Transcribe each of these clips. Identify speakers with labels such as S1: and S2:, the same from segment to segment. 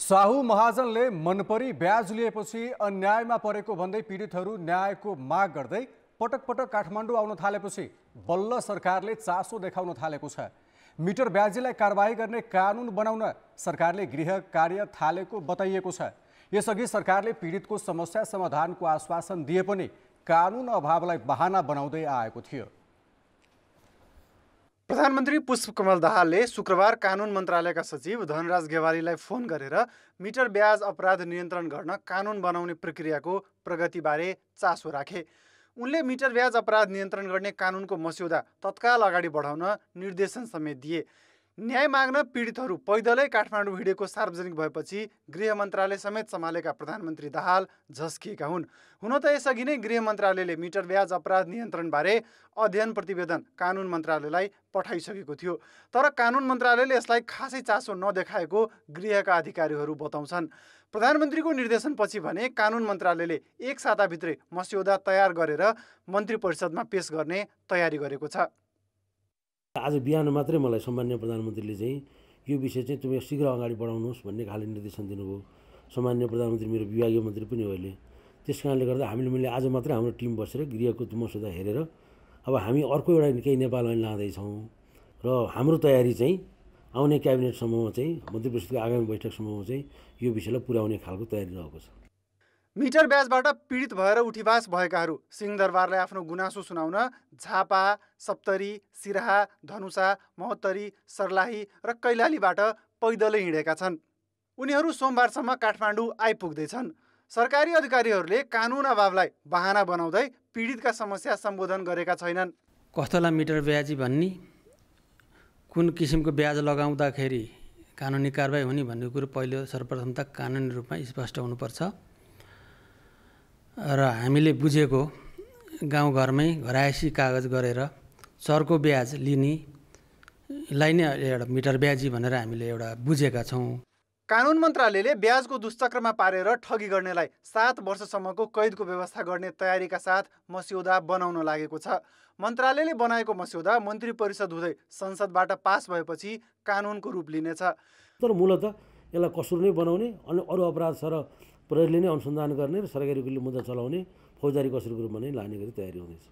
S1: साहु महाजनले मनपरी ब्याज लिएपछि अन्यायमा परेको भन्दै पीडितहरू न्यायको माग गर्दै पटक पटक काठमाडौँ आउन थालेपछि बल्ल सरकारले चासो देखाउन थालेको छ मिटर ब्याजीलाई कारवाही गर्ने कानुन बनाउन सरकारले गृह कार्य थालेको बताइएको छ यसअघि सरकारले पीडितको समस्या समाधानको आश्वासन दिए पनि कानुन अभावलाई बहाना बनाउँदै आएको थियो प्रधानमन्त्री पुष्पकमल दाहालले शुक्रबार कानुन मन्त्रालयका सचिव धनराज गेवालीलाई फोन गरेर मिटर ब्याज अपराध नियन्त्रण गर्न कानुन बनाउने प्रक्रियाको प्रगतिबारे चासो राखे उनले मिटर ब्याज अपराध नियन्त्रण गर्ने कानुनको मस्यौदा तत्काल अगाडि बढाउन निर्देशन समेत दिए न्याय माग्न पीडितहरू पैदलै काठमाडौँ हिँडेको सार्वजनिक भएपछि गृह मन्त्रालय समेत सम्हालेका प्रधानमन्त्री दाहाल झस्किएका हुन् हुन त यसअघि नै गृह मन्त्रालयले मिटर ब्याज अपराध नियन्त्रणबारे अध्ययन प्रतिवेदन कानुन मन्त्रालयलाई पठाइसकेको थियो तर कानुन मन्त्रालयले यसलाई खासै चासो नदेखाएको गृहका अधिकारीहरू बताउँछन् प्रधानमन्त्रीको निर्देशनपछि भने कानुन मन्त्रालयले एक साताभित्रै मस्यौदा तयार गरेर मन्त्री परिषदमा पेस गर्ने तयारी गरेको छ
S2: आज बिहान मात्रै मलाई सामान्य प्रधानमन्त्रीले चाहिँ यो विषय चाहिँ तपाईँ शीघ्र अगाडि बढाउनुहोस् भन्ने खाले निर्देशन दिनुभयो सामान्य प्रधानमन्त्री मेरो विभागीय मन्त्री पनि हो अहिले त्यस कारणले गर्दा हामीले मैले आज मात्रै हाम्रो टिम बसेर गृहको मसौदा हेरेर अब हामी अर्को एउटा केही नेपाल लाँदैछौँ र हाम्रो तयारी चाहिँ आउने क्याबिनेटसम्ममा चाहिँ मन्त्री परिषदको आगामी बैठकसम्ममा चाहिँ यो विषयलाई पुर्याउने खालको तयारी रहेको छ
S1: मिटर ब्याजबाट पीडित भएर उठीवास भएकाहरू सिंहदरबारलाई आफ्नो गुनासो सुनाउन झापा सप्तरी सिराहा धनुषा महोत्तरी सर्लाही र कैलालीबाट पैदलै हिँडेका छन् उनीहरू सोमबारसम्म काठमाडौँ आइपुग्दैछन् सरकारी अधिकारीहरूले कानुन अभावलाई बहाना बनाउँदै पीडितका समस्या सम्बोधन गरेका छैनन्
S3: कस्तोलाई मिटर ब्याजी भन्ने कुन किसिमको ब्याज लगाउँदाखेरि कानुनी कारवाही हुने भन्ने कुरो पहिलो सर्वप्रथम त कानुनी रूपमा स्पष्ट हुनुपर्छ र हामीले बुझेको गाउँघरमै घरायसी कागज गरेर चर्को ब्याज
S1: लिनेलाई
S3: नै एउटा मिटर ब्याजी भनेर हामीले एउटा बुझेका छौँ
S1: कानुन मन्त्रालयले ब्याजको दुष्चक्रमा पारेर ठगी गर्नेलाई सात वर्षसम्मको कैदको व्यवस्था गर्ने तयारीका साथ मस्यौदा बनाउन लागेको छ मन्त्रालयले बनाएको मस्यौदा मन्त्री परिषद हुँदै
S2: संसदबाट पास भएपछि कानुनको रूप लिनेछ तर मूलत यसलाई कसुर नै बनाउने अनि अरू अपराध सर प्रहरीले नै अनुसन्धान गर्ने र सरकारी वकिलले मुद्दा चलाउने फौजदारी कसरको रूपमा नै लाने गरी तयारी हुँदैछ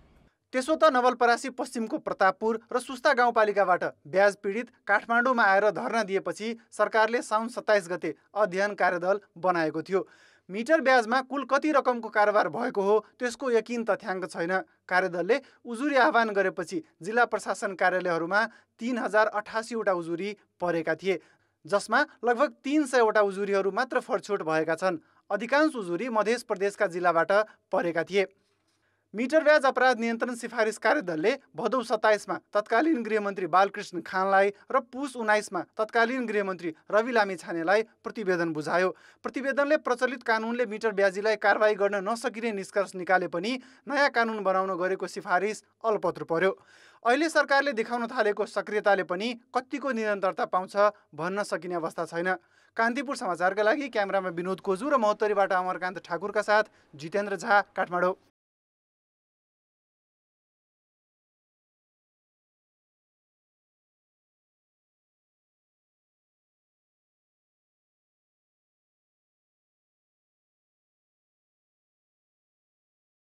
S1: त्यसो त नवलपरासी पश्चिमको प्रतापपुर र सुस्ता गाउँपालिकाबाट ब्याज पीडित काठमाडौँमा आएर धर्ना दिएपछि सरकारले साउन सत्ताइस गते अध्ययन कार्यदल बनाएको थियो मिटर ब्याजमा कुल कति रकमको कारोबार भएको हो त्यसको यकिन तथ्याङ्क छैन कार्यदलले उजुरी आह्वान गरेपछि जिल्ला प्रशासन कार्यालयहरूमा तिन हजार अठासीवटा उजुरी परेका थिए जसमा लगभग तिन सयवटा उजुरीहरू मात्र फरछोट भएका छन् अधिकांश उजुरी मध्य प्रदेशका जिल्लाबाट परेका थिए मिटर ब्याज अपराध नियन्त्रण सिफारिस कार्यदलले भदौ सत्ताइसमा तत्कालीन गृहमन्त्री बालकृष्ण खानलाई र पुस उन्नाइसमा तत्कालीन गृहमन्त्री रवि लामी छानेलाई प्रतिवेदन बुझायो प्रतिवेदनले प्रचलित कानुनले मिटर ब्याजीलाई कारवाही गर्न नसकिने निष्कर्ष निकाले पनि नयाँ कानुन बनाउन गरेको सिफारिस अलपत्र पर्यो अहिले सरकारले देखाउन थालेको सक्रियताले पनि कत्तिको निरन्तरता पाउँछ भन्न सकिने अवस्था छैन कान्तिपुर समाचारका लागि क्यामेरामा विनोद कोजु र महोत्तरीबाट अमरकान्त ठाकुरका साथ जितेन्द्र झा काठमाडौँ